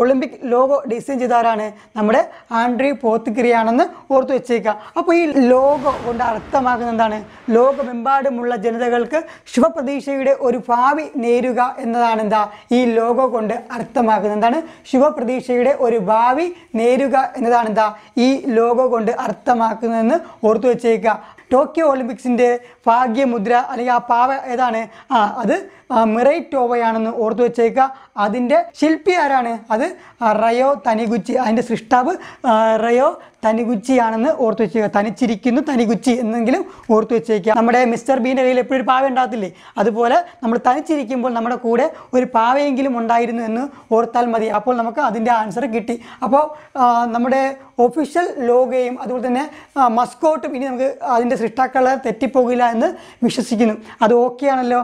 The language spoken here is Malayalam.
ഒളിമ്പിക് ലോഗോ ഡിസൈൻ ചെയ്തവരാണ് നമ്മുടെ ആൻഡ്രി പോത്തുക്കിരിയാണെന്ന് ഓർത്തു വെച്ചേക്കുക അപ്പോൾ ഈ ലോഗോ കൊണ്ട് അർത്ഥമാക്കുന്നത് എന്താണ് ലോകമെമ്പാടുമുള്ള ജനതകൾക്ക് ശുഭപ്രതീക്ഷയുടെ ഒരു ഭാവി നേരുക എന്നതാണ് എന്താ ഈ ലോഗോ കൊണ്ട് അർത്ഥമാക്കുന്നത് എന്താണ് ശുഭപ്രതീക്ഷയുടെ ഒരു ഭാവി നേരുക എന്നതാണ് എന്താ ഈ ലോഗോ കൊണ്ട് അർത്ഥമാക്കുന്നതെന്ന് ഓർത്തു വെച്ചേക്കുക ടോക്കിയോ ഒളിമ്പിക്സിൻ്റെ ഭാഗ്യമുദ്ര അല്ലെങ്കിൽ ആ പാവ ഏതാണ് ആ അത് മിറൈറ്റ് ടോവയാണെന്ന് ഓർത്തു വെച്ചേക്കുക അതിൻ്റെ ശില്പി ആരാണ് അത് റയോ തനിഗുച്ചി അതിൻ്റെ സൃഷ്ടാവ് റയോ തനികുച്ചിയാണെന്ന് ഓർത്തു വെച്ചേക്കുക തനിച്ചിരിക്കുന്നു തനികുച്ചി എന്നെങ്കിലും ഓർത്തു വെച്ചേക്കുക നമ്മുടെ മിസ്റ്റർ ബീൻ്റെ കയ്യിൽ എപ്പോഴും ഒരു പാവ ഉണ്ടാകത്തില്ലേ അതുപോലെ നമ്മൾ തനിച്ചിരിക്കുമ്പോൾ നമ്മുടെ കൂടെ ഒരു പാവയെങ്കിലും ഉണ്ടായിരുന്നു എന്ന് ഓർത്താൽ മതി അപ്പോൾ നമുക്ക് അതിൻ്റെ ആൻസർ കിട്ടി അപ്പോൾ നമ്മുടെ ഒഫീഷ്യൽ ലോഗയും അതുപോലെ തന്നെ മസ്കോട്ടും ഇനി നമുക്ക് അതിൻ്റെ സൃഷ്ടാക്കളെ തെറ്റിപ്പോകില്ല എന്ന് വിശ്വസിക്കുന്നു അത് ഓക്കെ ആണല്ലോ